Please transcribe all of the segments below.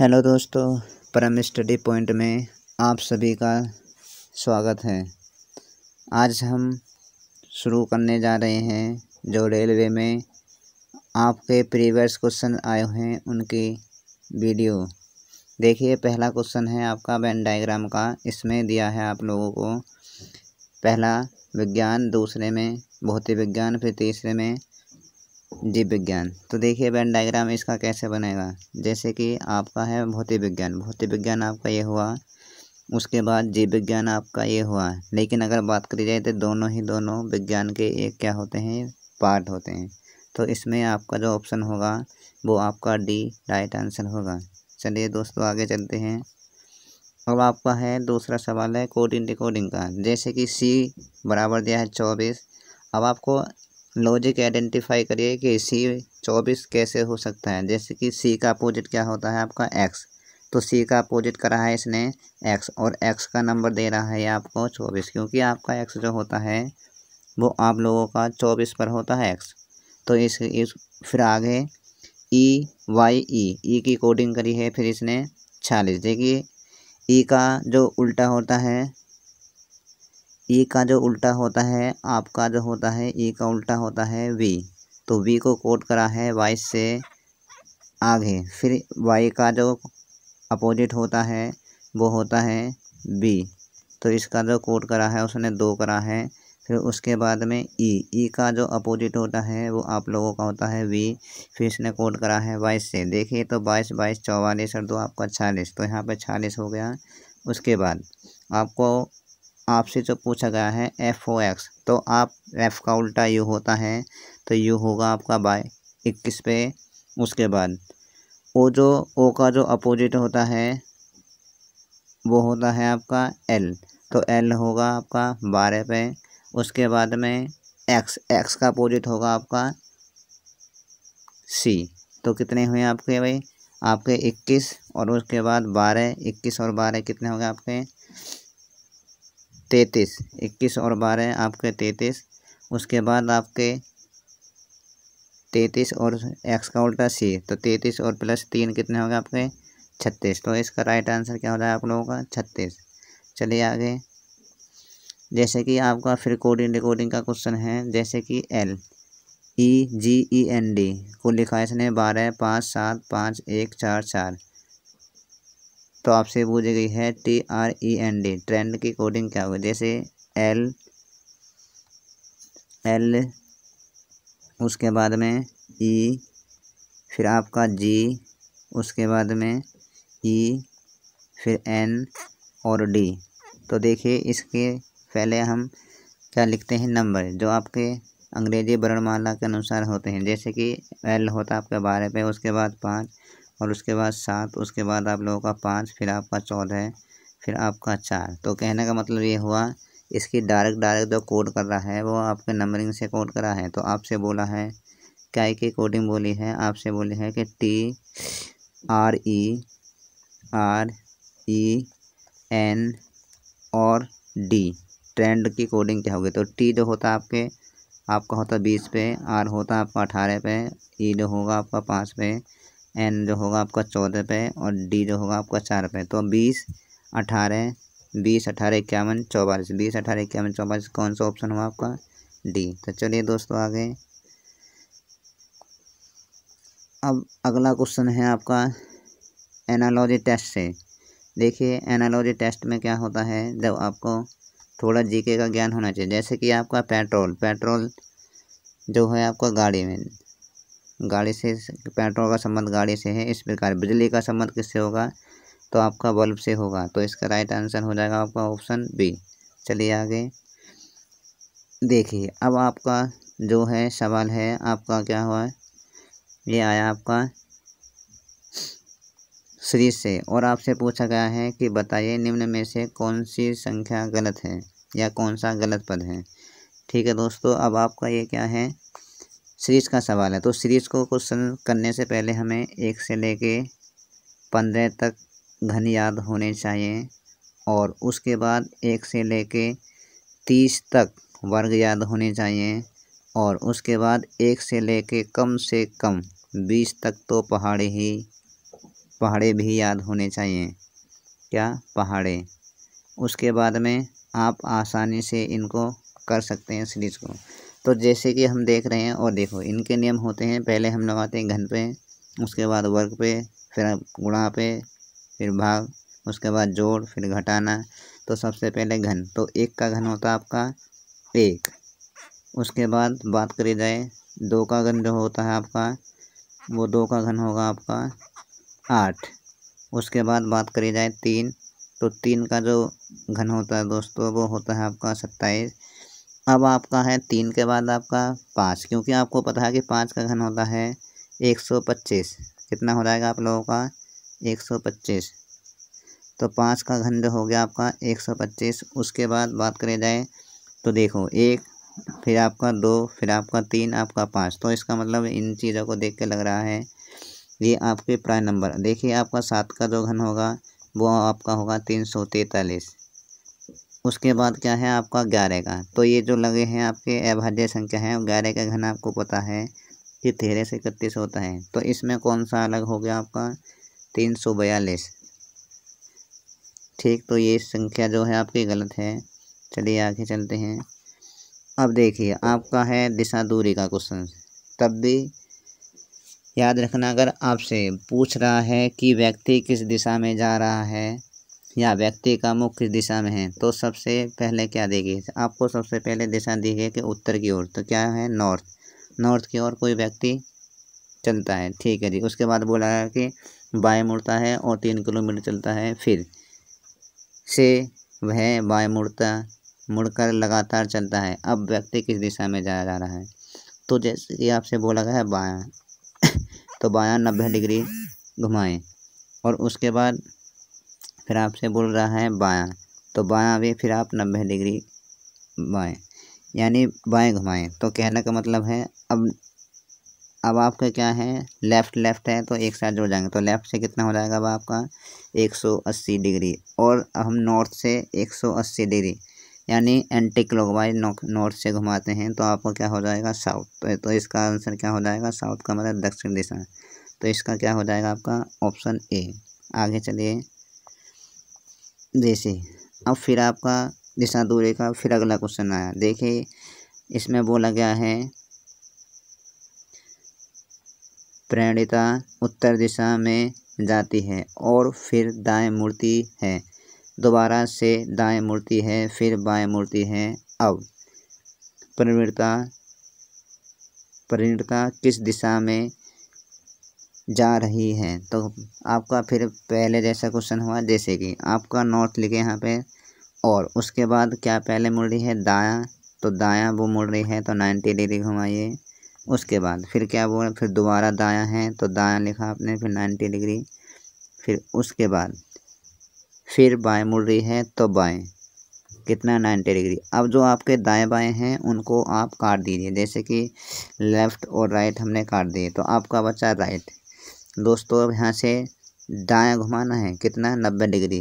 hello दोस्तों परम study point में आप सभी का स्वागत है आज हम शुरू करने जा रहे हैं जो रेलवे में आपके प्रीवियस क्वेश्चन आए हैं उनकी वीडियो देखिए पहला क्वेश्चन है आपका बैन डायग्राम का इसमें दिया है आप लोगों को पहला विज्ञान दूसरे में भौतिक विज्ञान फिर तीसरे में जीव विज्ञान तो देखिए बैन डायग्राम इसका कैसे बनेगा जैसे कि आपका है भौतिक विज्ञान भौतिक विज्ञान आपका ये हुआ उसके बाद जीव विज्ञान आपका ये हुआ लेकिन अगर बात करी जाए तो दोनों ही दोनों विज्ञान के एक क्या होते हैं पार्ट होते हैं तो इसमें आपका जो ऑप्शन होगा वो आपका डी राइट आंसर होगा चलिए दोस्तों आगे चलते हैं अब आपका है दूसरा सवाल है कोडिंग डिकोडिंग का जैसे कि सी बराबर दिया है चौबीस अब आपको लॉजिक आइडेंटिफाई करिए कि सी चौबीस कैसे हो सकता है जैसे कि सी का अपोजिट क्या होता है आपका एक्स तो सी का अपोजिट करा है इसने एक्स और एक्स का नंबर दे रहा है आपको चौबीस क्योंकि आपका एक्स जो होता है वो आप लोगों का चौबीस पर होता है एक्स तो इस, इस फिर आगे ई वाई ई ई की कोडिंग करी है फिर इसने छालीस देखिए ई का जो उल्टा होता है ए का जो उल्टा होता है आपका जो होता है ए का उल्टा होता है वी तो वी को कोट करा है वाई से आगे फिर वाई का जो अपोजिट होता है वो होता है बी तो इसका जो कोट करा है उसने दो करा है फिर उसके बाद में ई ई का जो अपोजिट होता है वो आप लोगों का होता है वी फिर इसने कोट करा है बाईस से देखिए तो बाईस बाईस चौवालीस और दो आपका छालीस तो यहाँ पे छालीस हो गया उसके बाद आपको आपसे जो पूछा गया है एफ ओ एक्स तो आप एफ़ का उल्टा यू होता है तो यू होगा आपका बाय इक्कीस पे उसके बाद ओ जो ओ का जो अपोजिट होता है वो होता है आपका एल तो एल होगा आपका बारह पे उसके बाद में एक्स एक्स का अपोजिट होगा आपका सी तो कितने हुए आपके भाई आपके इक्कीस और उसके बाद बारह इक्कीस और बारह कितने हो गए आपके तैंतीस इक्कीस और बारह आपके तैतीस उसके बाद आपके तैतीस और एक्स का उल्टा सी तो तैंतीस और प्लस तीन कितने हो गए आपके छत्तीस तो इसका राइट आंसर क्या हो रहा है आप लोगों का छत्तीस चलिए आगे जैसे कि आपका फिर कोडिंग रिकोडिंग का क्वेश्चन है जैसे कि L E G E N D को लिखा है इसने बारह पाँच सात पाँच एक चार चार तो आपसे पूछी गई है T R E N D trend की कोडिंग क्या होगी जैसे एल एल उसके बाद में ई e, फिर आपका जी उसके बाद में ई e, फिर एन और डी तो देखिए इसके पहले हम क्या लिखते हैं नंबर जो आपके अंग्रेजी वर्णमाला के अनुसार होते हैं जैसे कि एल होता है आपका बारह पे उसके बाद पाँच और उसके बाद सात उसके बाद आप लोगों का पाँच फिर आपका चौदह फिर आपका चार तो कहने का मतलब ये हुआ इसकी डायरेक्ट डायरेक्ट जो कोड कर रहा है वो आपके नंबरिंग से कोड करा है तो आपसे बोला है क्या की कोडिंग बोली है आपसे बोली है कि T R E R E N और डी ट्रेंड की कोडिंग क्या होगी तो टी जो होता है आपके आपका होता बीस पे आर होता आपका अठारह पे ई e जो होगा आपका पाँच पे एन जो होगा आपका चौदह पे और डी जो होगा आपका चार पे तो बीस अठारह बीस अठारह इक्यावन चौवालीस बीस अठारह इक्यावन चौवालीस कौन सा ऑप्शन हुआ आपका डी तो चलिए दोस्तों आगे अब अगला क्वेश्चन है आपका एनालॉजी टेस्ट से देखिए एनालॉजी टेस्ट में क्या होता है जब आपको थोड़ा जीके का ज्ञान होना चाहिए जैसे कि आपका पेट्रोल पेट्रोल जो है आपका गाड़ी में गाड़ी से पेट्रोल का संबंध गाड़ी से है इस प्रकार बिजली का संबंध किससे होगा तो आपका बल्ब से होगा तो इसका राइट आंसर हो जाएगा आपका ऑप्शन बी चलिए आगे देखिए अब आपका जो है सवाल है आपका क्या हुआ ये आया आपका सीरीज से और आपसे पूछा गया है कि बताइए निम्न में से कौन सी संख्या गलत है या कौन सा गलत पद है ठीक है दोस्तों अब आपका ये क्या है सीरीज़ का सवाल है तो सीरीज़ को क्वेश्चन करने से पहले हमें एक से लेके पंद्रह तक घन याद होने चाहिए और उसके बाद एक से लेके तीस तक वर्ग याद होने चाहिए और उसके बाद एक से लेके कम से कम बीस तक तो पहाड़े ही पहाड़े भी याद होने चाहिए क्या पहाड़े उसके बाद में आप आसानी से इनको कर सकते हैं सीरीज़ को तो जैसे कि हम देख रहे हैं और देखो इनके नियम होते हैं पहले हम लगाते हैं घन पे उसके बाद वर्ग पे फिर गुणा पे फिर भाग उसके बाद जोड़ फिर घटाना तो सबसे पहले घन तो एक का घन होता है आपका एक उसके बाद बात करी जाए दो का घन जो होता है आपका वो दो का घन होगा आपका आठ उसके बाद बात करी जाए तीन तो तीन का जो घन होता है दोस्तों वो होता है आपका सत्ताईस अब आपका है तीन के बाद आपका पाँच क्योंकि आपको पता है कि पाँच का घन होता है एक सौ पच्चीस कितना हो जाएगा आप लोगों का एक सौ पच्चीस तो पाँच का घन जो हो गया आपका एक सौ पच्चीस उसके बाद बात करें जाए तो देखो एक फिर आपका दो फिर आपका तीन आपका पाँच तो इसका मतलब इन चीज़ों को देख के लग रहा है ये आपके प्राइम नंबर देखिए आपका सात का जो घन होगा वो आपका होगा तीन सौ तैंतालीस उसके बाद क्या है आपका ग्यारह का तो ये जो लगे हैं आपके अभाज्य संख्या है ग्यारह का घन आपको पता है कि तेरह से इकतीस होता है तो इसमें कौन सा अलग हो गया आपका तीन सौ बयालीस ठीक तो ये संख्या जो है आपकी गलत है चलिए आगे चलते हैं अब देखिए आपका है दिशा दूरी का क्वेश्चन तब भी याद रखना अगर आपसे पूछ रहा है कि व्यक्ति किस दिशा में जा रहा है या व्यक्ति का मुख्य दिशा में है तो सबसे पहले क्या देगी आपको सबसे पहले दिशा दी गई कि उत्तर की ओर तो क्या है नॉर्थ नॉर्थ की ओर कोई व्यक्ति चलता है ठीक है जी उसके बाद बोला है कि बाएं मुड़ता है और तीन किलोमीटर चलता है फिर से वह बाएं मुड़ता मुड़कर लगातार चलता है अब व्यक्ति किस दिशा में जाया जा रहा है तो जैसे कि आपसे बोला गया है बाया तो बाया नब्बे डिग्री घुमाएं और उसके बाद फिर आपसे बोल रहा है बायां तो बायां भी फिर आप नब्बे डिग्री बाएँ यानी बाएँ घुमाएँ तो कहने का मतलब है अब अब आपका क्या है लेफ़्ट लेफ़्ट है तो एक साइड जुड़ जाएंगे तो लेफ़्ट से कितना हो जाएगा अब आपका 180 डिग्री और हम नॉर्थ से 180 डिग्री यानी एंटी क्लॉकवाइज नॉर्थ से घुमाते हैं तो आपको क्या हो जाएगा साउथ तो, तो इसका आंसर क्या हो जाएगा साउथ का मतलब दक्षिण दिशा तो इसका क्या हो जाएगा आपका ऑप्शन ए आगे चलिए जैसे अब फिर आपका दिशा दूरी का फिर अगला क्वेश्चन आया देखिए इसमें बोला गया है प्रेरणिता उत्तर दिशा में जाती है और फिर दाएं मूर्ति है दोबारा से दाएं मूर्ति है फिर बाएं मूर्ति है अब परिणता परिणता किस दिशा में जा रही है तो आपका फिर पहले जैसा क्वेश्चन हुआ जैसे कि आपका नॉर्थ लिखे यहाँ पे और उसके बाद क्या पहले मुड़ रही है दाया तो दाया वो मुड़ रही है तो नाइन्टी डिग्री घुमाइए उसके बाद फिर क्या बोल फिर दोबारा दाया है तो दाया लिखा आपने फिर नाइन्टी डिग्री फिर उसके बाद फिर बाएँ मुड़ रही है तो बाएँ कितना नाइन्टी डिग्री अब जो आपके दाएं बाएं हैं उनको आप काट दीजिए जैसे कि लेफ़्ट और राइट हमने काट दिए तो आपका बचा राइट दोस्तों अब यहाँ से दाया घुमाना है कितना नब्बे डिग्री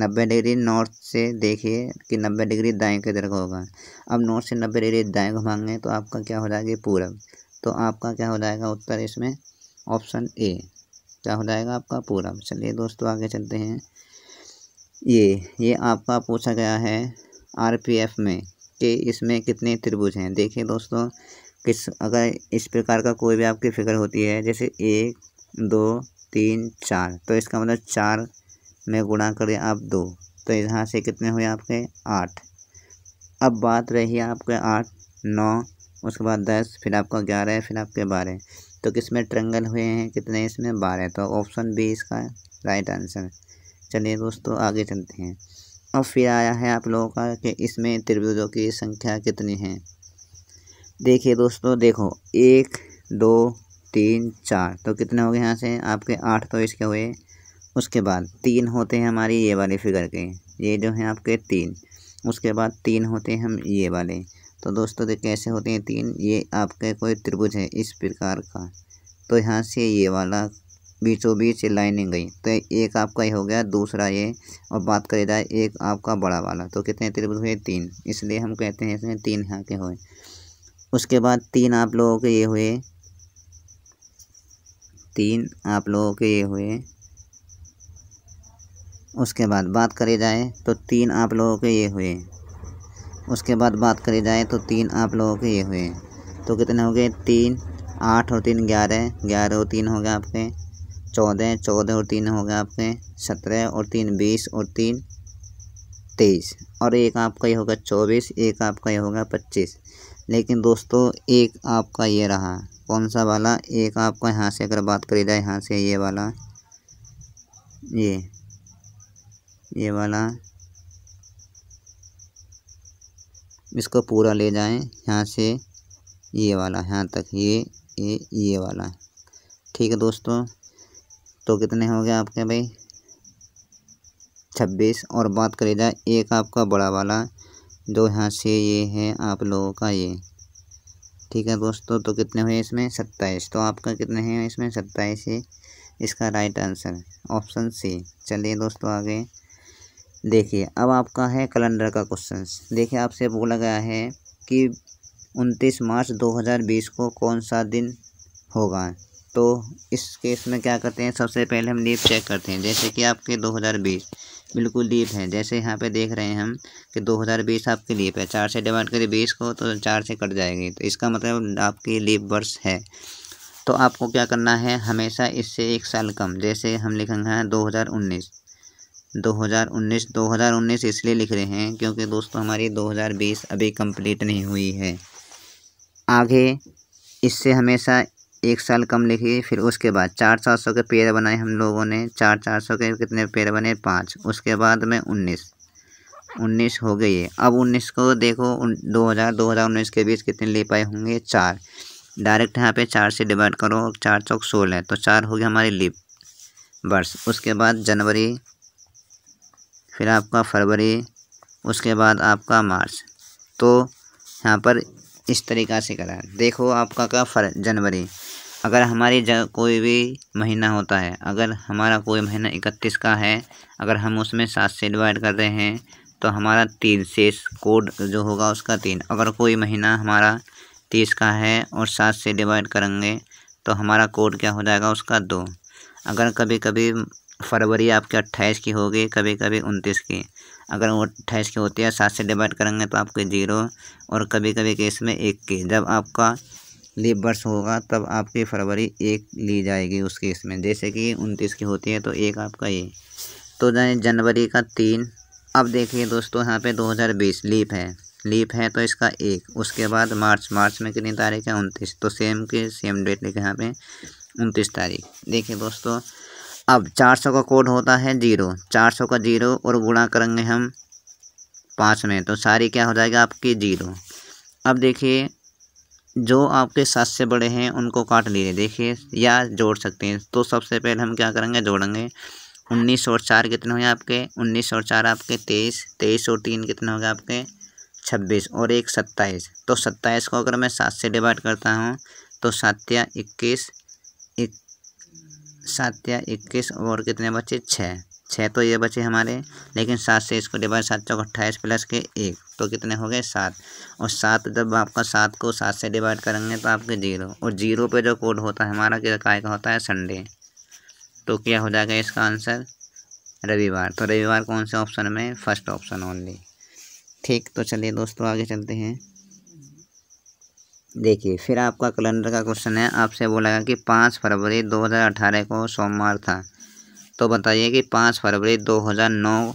नब्बे डिग्री नॉर्थ से देखिए कि नब्बे डिग्री दाएँ की तरफ होगा अब नॉर्थ से नब्बे डिग्री दाएँ घुमाएंगे तो आपका क्या हो जाएगा पूरब तो आपका क्या हो जाएगा उत्तर इसमें ऑप्शन ए क्या हो जाएगा आपका पूरब चलिए दोस्तों आगे चलते हैं ये ये आपका पूछा गया है आरपीएफ में कि इसमें कितने त्रिभुज हैं देखिए दोस्तों किस अगर इस प्रकार का कोई भी आपकी फिगर होती है जैसे एक दो तीन चार तो इसका मतलब चार में गुणा करें आप दो तो यहाँ से कितने हुए आपके आठ अब बात रही आपके आठ नौ उसके बाद दस फिर आपका ग्यारह फिर आपके बारह तो किस में ट्रंगल हुए हैं कितने इसमें बारह तो ऑप्शन बी इसका राइट आंसर चलिए दोस्तों आगे चलते हैं और फिर आया है आप लोगों का कि इसमें त्रिभुजों की संख्या कितनी है देखिए दोस्तों देखो एक दो तीन चार तो कितने हो गए यहाँ से आपके आठ तो इसके हुए उसके बाद तीन होते हैं हमारी ये वाले फिगर के ये जो हैं आपके तीन उसके बाद तीन होते हैं हम ये वाले तो दोस्तों देख कैसे होते हैं तीन ये आपके कोई त्रिभुज है इस प्रकार का तो यहाँ से ये वाला बीचों बीच लाइनिंग गई तो एक आपका ये हो गया दूसरा ये और बात करें जाए एक आपका बड़ा वाला तो कितने त्रिभुज हुए तीन इसलिए हम कहते हैं इसमें तीन यहाँ के हुए उसके बाद तीन आप लोगों के ये हुए तीन आप लोगों के ये हुए उसके बाद बात करी जाए तो तीन आप लोगों के ये हुए उसके बाद बात करी जाए तो तीन आप लोगों के ये हुए तो कितने हो गए तीन आठ और तीन ग्यारह ग्यारह और तीन हो गए आपके चौदह चौदह और तीन हो गए आपके सत्रह और तीन बीस और तीन तेईस और एक आपका ये होगा चौबीस एक आपका ये होगा पच्चीस लेकिन दोस्तों एक आपका ये रहा कौन सा वाला एक आपका यहाँ से अगर बात करी जाए यहाँ से ये वाला ये ये वाला इसको पूरा ले जाएं यहाँ से ये वाला यहाँ तक ये ये ये वाला ठीक है दोस्तों तो कितने हो गए आपके भाई छब्बीस और बात करी जाए एक आपका बड़ा वाला जो यहाँ से ये है आप लोगों का ये ठीक है दोस्तों तो कितने हुए इसमें सत्ताईस तो आपका कितने हैं इसमें सत्ताईस है इसका राइट आंसर ऑप्शन सी चलिए दोस्तों आगे देखिए अब आपका है कैलेंडर का क्वेश्चन देखिए आपसे बोला गया है कि उनतीस मार्च 2020 को कौन सा दिन होगा तो इस केस में क्या करते हैं सबसे पहले हम लीप चेक करते हैं जैसे कि आपके 2020 बिल्कुल लीप है जैसे यहाँ पे देख रहे हैं हम कि 2020 आपकी लीप है चार से डिवाइड करिए बीस को तो चार से कट जाएगी तो इसका मतलब आपकी लीप वर्ष है तो आपको क्या करना है हमेशा इससे एक साल कम जैसे हम लिखेंगे हैं दो हज़ार उन्नीस दो हज़ार उन्नीस दो हज़ार उन्नीस इसलिए लिख रहे हैं क्योंकि दोस्तों हमारी दो हज़ार बीस अभी कम्प्लीट नहीं हुई है आगे इससे हमेशा एक साल कम लिखी फिर उसके बाद चार चार सौ के पेड़ बनाए हम लोगों ने चार चार सौ के कितने पेड़ बने पाँच उसके बाद में उन्नीस उन्नीस हो गई है अब उन्नीस को देखो दो हज़ार दो हज़ार उन्नीस के बीच कितने ले पाए होंगे चार डायरेक्ट यहाँ पे चार से डिवाइड करो चार चौक सोलह तो चार हो गया हमारी लिप वर्ष उसके बाद जनवरी फिर आपका फरवरी उसके बाद आपका मार्च तो यहाँ पर इस तरीक़ा से करा देखो आपका का फर जनवरी अगर हमारी जगह कोई भी महीना होता है अगर हमारा कोई महीना इकतीस का है अगर हम उसमें सात से डिवाइड कर रहे हैं तो हमारा तीन शेष कोड जो होगा उसका तीन अगर कोई महीना हमारा तीस का है और सात से डिवाइड करेंगे तो हमारा कोड क्या हो जाएगा उसका दो अगर कभी कभी फरवरी आपके अट्ठाईस की होगी कभी कभी उनतीस की अगर वो अट्ठाईस की होती है सात से डिवाइड करेंगे तो आपके ज़ीरो और कभी कभी केस में एक की जब आपका लीप वर्ष होगा तब आपकी फरवरी एक ली जाएगी उस केस में जैसे कि उनतीस की होती है तो एक आपका ये तो जाए जनवरी का तीन अब देखिए दोस्तों यहाँ पे 2020 लीप है लीप है तो इसका एक उसके बाद मार्च मार्च में कितनी तारीख है उनतीस तो सेम के सेम डेट लिखे यहाँ पे उनतीस तारीख देखिए दोस्तों अब चार का कोड होता है जीरो चार का जीरो और गुणा करेंगे हम पाँच में तो सारी क्या हो जाएगा आपकी जीरो अब देखिए जो आपके सात से बड़े हैं उनको काट लीजिए देखिए या जोड़ सकते हैं तो सबसे पहले हम क्या करेंगे जोड़ेंगे उन्नीस और चार कितने होंगे आपके उन्नीस और चार आपके तेईस तेईस और तीन कितने हो गए आपके छब्बीस और एक सत्ताईस तो सत्ताईस को अगर मैं सात से डिवाइड करता हूँ तो सात्या इक्कीस एक सात्या इक्कीस और कितने बचे छः छः तो ये बचे हमारे लेकिन सात से इसको डिवाइड सात चौक अट्ठाईस प्लस के एक तो कितने हो गए सात और सात जब आपका सात को सात से डिवाइड करेंगे तो आपके जीरो और जीरो पे जो कोड होता है हमारा किस काय का होता है संडे तो क्या हो जाएगा इसका आंसर रविवार तो रविवार कौन से ऑप्शन में फर्स्ट ऑप्शन ओनली ठीक तो चलिए दोस्तों आगे चलते हैं देखिए फिर आपका कैलेंडर का क्वेश्चन है आपसे बोला गया कि पाँच फरवरी दो को सोमवार था तो बताइए कि पाँच फरवरी दो हज़ार नौ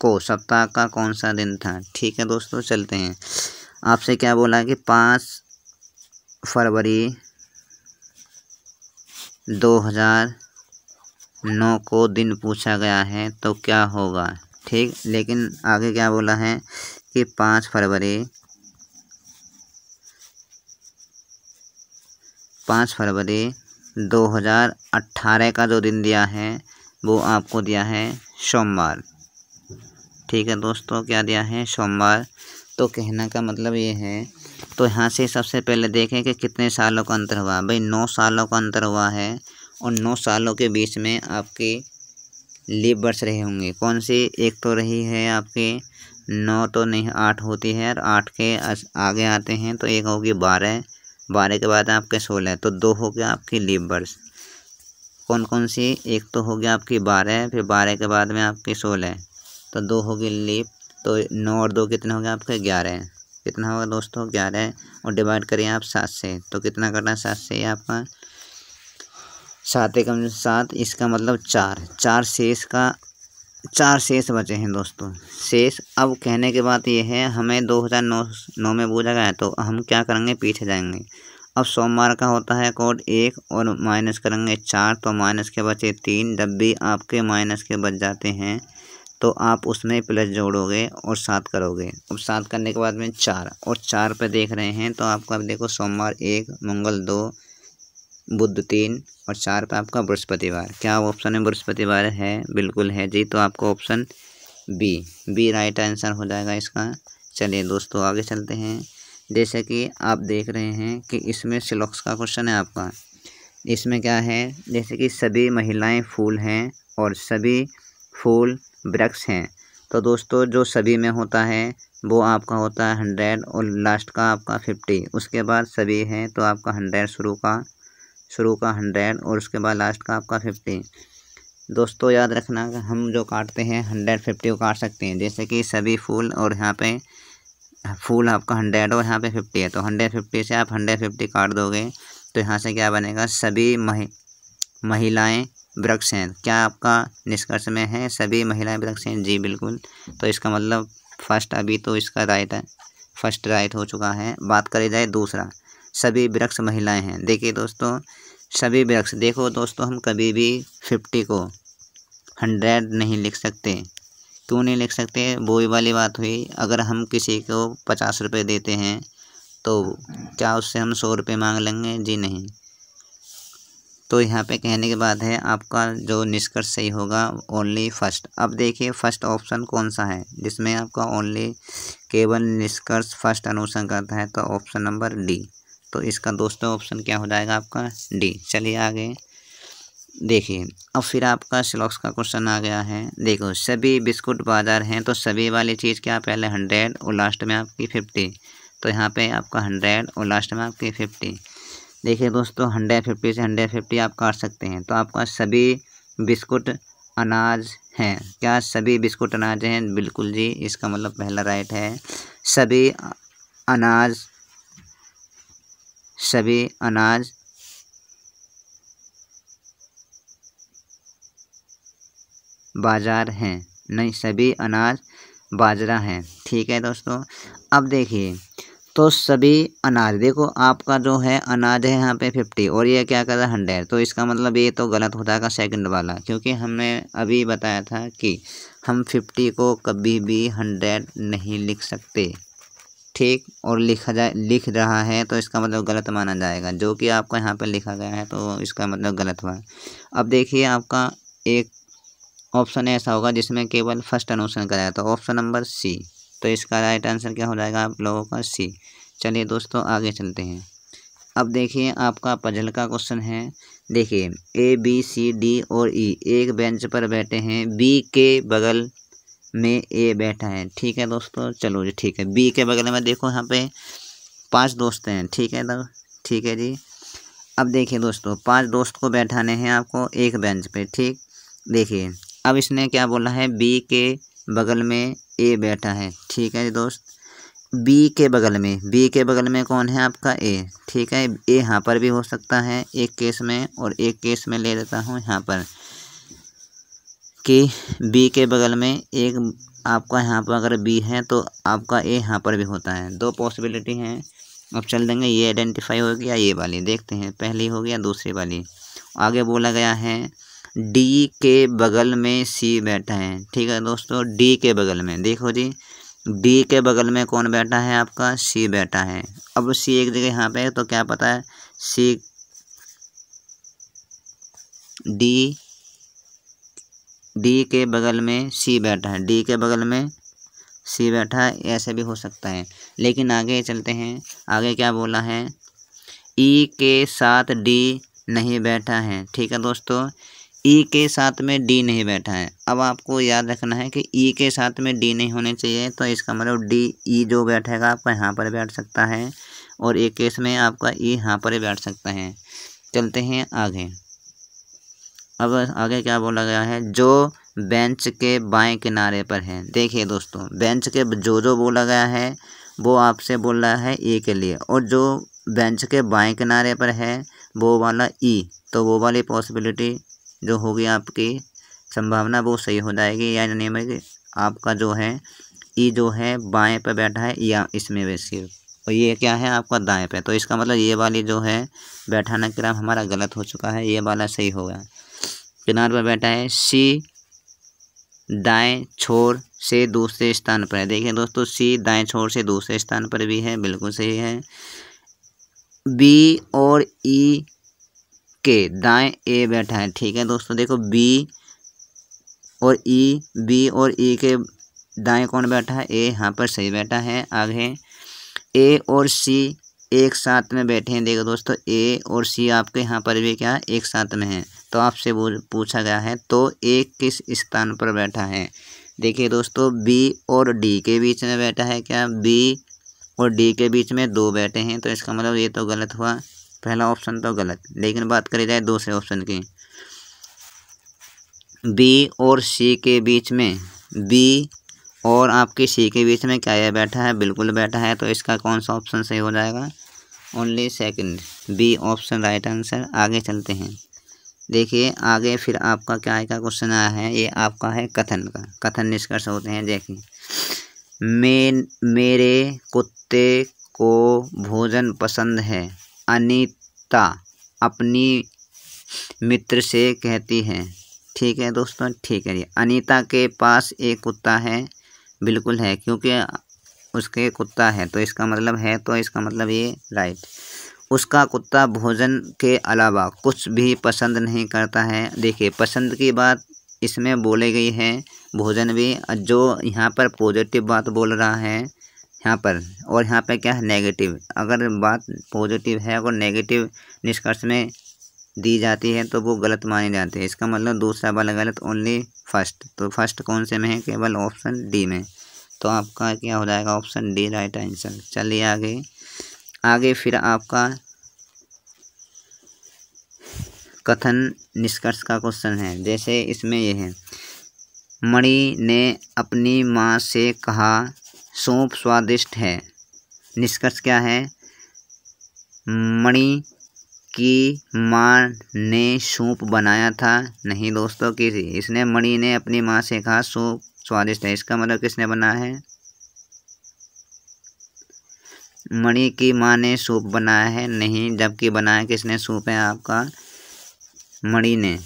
को सप्ताह का कौन सा दिन था ठीक है दोस्तों चलते हैं आपसे क्या बोला कि पाँच फरवरी दो हज़ार नौ को दिन पूछा गया है तो क्या होगा ठीक लेकिन आगे क्या बोला है कि पाँच फरवरी पाँच फरवरी 2018 का जो दिन दिया है वो आपको दिया है सोमवार ठीक है दोस्तों क्या दिया है सोमवार तो कहना का मतलब ये है तो यहाँ से सबसे पहले देखें कि कितने सालों का अंतर हुआ भाई नौ सालों का अंतर हुआ है और नौ सालों के बीच में आपके लीप बर्स रहे होंगे कौन सी एक तो रही है आपके नौ तो नहीं आठ होती है और आठ के आगे आते हैं तो एक होगी बारह बारह के बाद आपके सोलह तो दो हो गया आपकी लीवर्स कौन कौन सी एक तो हो गया आपकी बारह फिर बारह के बाद में आपकी सोलह तो दो होगी लीप तो नौ और दो कितने हो गए आपके ग्यारह कितना होगा दोस्तों ग्यारह और डिवाइड करिए आप सात से तो कितना करना है सात से आपका सात एक सात इसका मतलब चार चार शेष का चार शेष बचे हैं दोस्तों शेष अब कहने के बाद ये है हमें दो हज़ार नौ नौ में पूछा गया तो हम क्या करेंगे पीछे जाएंगे अब सोमवार का होता है कोड एक और माइनस करेंगे चार तो माइनस के बचे तीन भी आपके माइनस के बच जाते हैं तो आप उसमें प्लस जोड़ोगे और सात करोगे अब सात करने के बाद में चार और चार पे देख रहे हैं तो आपका देखो सोमवार एक मंगल दो बुध तीन और चार पे आपका बृहस्पतिवार क्या ऑप्शन है बृहस्पतिवार है बिल्कुल है जी तो आपका option B B right answer हो जाएगा इसका चलिए दोस्तों आगे चलते हैं जैसे कि आप देख रहे हैं कि इसमें सिलॉक्स का क्वेश्चन है आपका इसमें क्या है जैसे कि सभी महिलाएं फूल हैं और सभी फूल वृक्ष हैं तो दोस्तों जो सभी में होता है वो आपका होता है हंड्रेड और लास्ट का आपका फिफ्टी उसके बाद सभी है तो आपका हंड्रेड शुरू का शुरू का हंड्रेड और उसके बाद लास्ट का आपका फिफ्टी दोस्तों याद रखना हम जो काटते हैं हंड्रेड फिफ्टी को काट सकते हैं जैसे कि सभी फूल और यहाँ पे फूल आपका हंड्रेड और यहाँ पे फिफ्टी है तो हंड्रेड फिफ्टी से आप हंड्रेड फिफ्टी काट दोगे तो यहाँ से क्या बनेगा सभी महि महिलाएँ वृक्ष हैं क्या आपका निष्कर्ष में है सभी महिलाएँ वृक्ष हैं जी बिल्कुल तो इसका मतलब फर्स्ट अभी तो इसका राइट है फर्स्ट राइट हो चुका है बात करी जाए दूसरा सभी वृक्ष महिलाएं हैं देखिए दोस्तों सभी वृक्ष देखो दोस्तों हम कभी भी फिफ्टी को हंड्रेड नहीं लिख सकते क्यों नहीं लिख सकते वो ही वाली बात हुई अगर हम किसी को पचास रुपये देते हैं तो क्या उससे हम सौ रुपये मांग लेंगे जी नहीं तो यहाँ पे कहने की बात है आपका जो निष्कर्ष सही होगा ओनली फर्स्ट अब देखिए फर्स्ट ऑप्शन कौन सा है जिसमें आपका ओनली केवल निष्कर्ष फर्स्ट अनुसंगत करता है तो ऑप्शन नंबर डी तो इसका दोस्तों ऑप्शन क्या हो जाएगा आपका डी चलिए आगे देखिए अब फिर आपका सिलॉक्स का क्वेश्चन आ गया है देखो सभी बिस्कुट बाजार हैं तो सभी वाली चीज़ क्या पहले हंड्रेड और लास्ट में आपकी फिफ्टी तो यहाँ पे आपका हंड्रेड और लास्ट में आपकी फिफ्टी देखिए दोस्तों हंड्रेड फिफ्टी से हंड्रेड फिफ्टी आप काट सकते हैं तो आपका सभी बिस्कुट अनाज हैं क्या सभी बिस्कुट अनाज हैं बिल्कुल जी इसका मतलब पहला राइट है सभी अनाज सभी अनाज बाजार हैं नहीं सभी अनाज बाजरा हैं ठीक है दोस्तों अब देखिए तो सभी अनाज देखो आपका जो है अनाज है यहाँ पे फिफ्टी और ये क्या कर रहा है हंड्रेड तो इसका मतलब ये तो गलत हो जाएगा सेकंड वाला क्योंकि हमने अभी बताया था कि हम फिफ्टी को कभी भी हंड्रेड नहीं लिख सकते ठीक और लिखा जाए लिख रहा है तो इसका मतलब गलत माना जाएगा जो कि आपका यहाँ पर लिखा गया है तो इसका मतलब गलत हुआ अब देखिए आपका एक ऑप्शन ऐसा होगा जिसमें केवल फर्स्ट अनुसरण कराया तो ऑप्शन नंबर सी तो इसका राइट आंसर क्या हो जाएगा आप लोगों का सी चलिए दोस्तों आगे चलते हैं अब देखिए आपका पजल का क्वेश्चन है देखिए ए बी सी डी और ई e, एक बेंच पर बैठे हैं बी के बगल में ए बैठा है ठीक है दोस्तों चलो जी ठीक है बी के बगल में देखो यहाँ पे पांच दोस्त हैं ठीक है दो ठीक है जी अब देखिए दोस्तों पांच दोस्त को बैठाने हैं आपको एक बेंच पे ठीक देखिए अब इसने क्या बोला है बी के बगल में ए बैठा है ठीक है जी दोस्त बी के बगल में बी के बगल में कौन है आपका ए ठीक है ए यहाँ पर भी हो सकता है एक केस में और एक केस में ले लेता हूँ यहाँ पर कि बी के बगल में एक आपका यहाँ पर अगर बी है तो आपका ए यहाँ पर भी होता है दो पॉसिबिलिटी हैं अब चल देंगे ये आइडेंटिफाई हो गया ये वाली देखते हैं पहली हो गया दूसरी वाली आगे बोला गया है डी के बगल में सी बैठा है ठीक है दोस्तों डी के बगल में देखो जी डी के बगल में कौन बैठा है आपका सी बैठा है अब सी एक जगह यहाँ पे है तो क्या पता है सी डी डी के बगल में सी बैठा है डी के बगल में सी बैठा है ऐसे भी हो सकता है लेकिन आगे चलते हैं आगे क्या बोला है ई के साथ डी नहीं बैठा है ठीक है दोस्तों ई के साथ में डी नहीं बैठा है अब आपको याद रखना है कि ई के साथ में डी नहीं होने चाहिए तो इसका मतलब डी ई जो बैठेगा आपका यहाँ पर बैठ सकता है और एक केस में आपका ई यहाँ पर बैठ सकता है चलते हैं आगे अब आगे क्या बोला गया है जो बेंच के बाएं किनारे पर है देखिए दोस्तों बेंच के जो जो बोला गया है वो आपसे बोल रहा है ए के लिए और जो बेंच के बाएं किनारे पर है वो वाला ई तो वो वाली पॉसिबिलिटी जो होगी आपकी संभावना वो सही हो जाएगी यानी में आपका जो है ई जो है बाएं पर बैठा है या इसमें वैसे और ये क्या है आपका दाएं पे तो इसका मतलब ये वाली जो है बैठाना क्रम हमारा गलत हो चुका है ये वाला सही होगा किनार पर बैठा है सी दाएं छोर से दूसरे स्थान पर है देखिए दोस्तों सी दाएं छोर से दूसरे स्थान पर भी है बिल्कुल सही है बी और ई के दाएं ए बैठा है ठीक है दोस्तों देखो बी और ई बी और ई के दाएं कौन बैठा है ए यहाँ पर सही बैठा है आगे ए और सी एक साथ में बैठे हैं देखो दोस्तों ए और सी आपके यहाँ पर भी क्या एक साथ में है तो आपसे पूछा गया है तो ए किस स्थान पर बैठा है देखिए दोस्तों बी और डी के बीच में बैठा है क्या बी और डी के बीच में दो बैठे हैं तो इसका मतलब ये तो गलत हुआ पहला ऑप्शन तो गलत लेकिन बात करी जाए दूसरे ऑप्शन की बी और सी के बीच में बी और आपके सी के बीच में क्या यह बैठा है बिल्कुल बैठा है तो इसका कौन सा ऑप्शन सही हो जाएगा only second B option right answer आगे चलते हैं देखिए आगे फिर आपका क्या आएगा क्वेश्चन आया है ये आपका है कथन का कथन निष्कर्ष होते हैं देखिए मे मेरे कुत्ते को भोजन पसंद है अनीता अपनी मित्र से कहती है ठीक है दोस्तों ठीक है ये अनीता के पास एक कुत्ता है बिल्कुल है क्योंकि उसके कुत्ता है तो इसका मतलब है तो इसका मतलब ये राइट उसका कुत्ता भोजन के अलावा कुछ भी पसंद नहीं करता है देखिए पसंद की बात इसमें बोली गई है भोजन भी जो यहाँ पर पॉजिटिव बात बोल रहा है यहाँ पर और यहाँ पर क्या है नेगेटिव अगर बात पॉजिटिव है और नेगेटिव निष्कर्ष में दी जाती है तो वो गलत माने जाते हैं इसका मतलब दूसरा वाला गलत ओनली फर्स्ट तो फर्स्ट कौन से में है केवल ऑप्शन डी में तो आपका क्या हो जाएगा ऑप्शन डी राइट आंसर चलिए आगे आगे फिर आपका कथन निष्कर्ष का क्वेश्चन है जैसे इसमें यह है मणि ने अपनी माँ से कहा सौंप स्वादिष्ट है निष्कर्ष क्या है मणि की माँ ने सूप बनाया था नहीं दोस्तों किसी इसने मणि ने अपनी माँ से कहा सूप स्वादिष्ट है इसका मतलब किसने बना है मणि की माँ ने सूप बनाया है नहीं जबकि बनाया किसने सूप है आपका मणि ने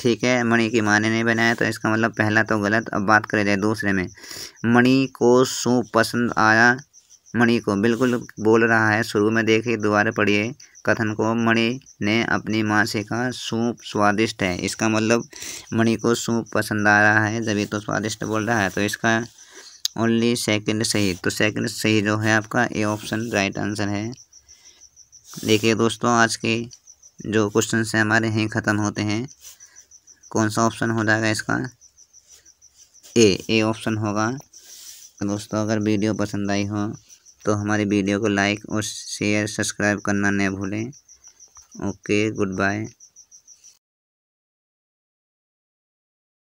ठीक है मणि की माँ ने नहीं बनाया तो इसका मतलब पहला तो गलत अब बात करें जाए दूसरे में मणि को सूप पसंद आया मणि को बिल्कुल बोल रहा है शुरू में देखिए दोबारा पढ़िए कथन को मणि ने अपनी माँ से कहा सूप स्वादिष्ट है इसका मतलब मणि को सूप पसंद आ रहा है जब ये तो स्वादिष्ट बोल रहा है तो इसका ओनली सेकंड सही तो सेकंड सही जो है आपका ए ऑप्शन राइट आंसर है देखिए दोस्तों आज के जो क्वेश्चन हैं हमारे यहीं ख़त्म होते हैं कौन सा ऑप्शन हो जाएगा इसका ए ए ऑप्शन होगा दोस्तों अगर वीडियो पसंद आई हो तो हमारी वीडियो को लाइक और शेयर सब्सक्राइब करना न भूलें ओके गुड बाय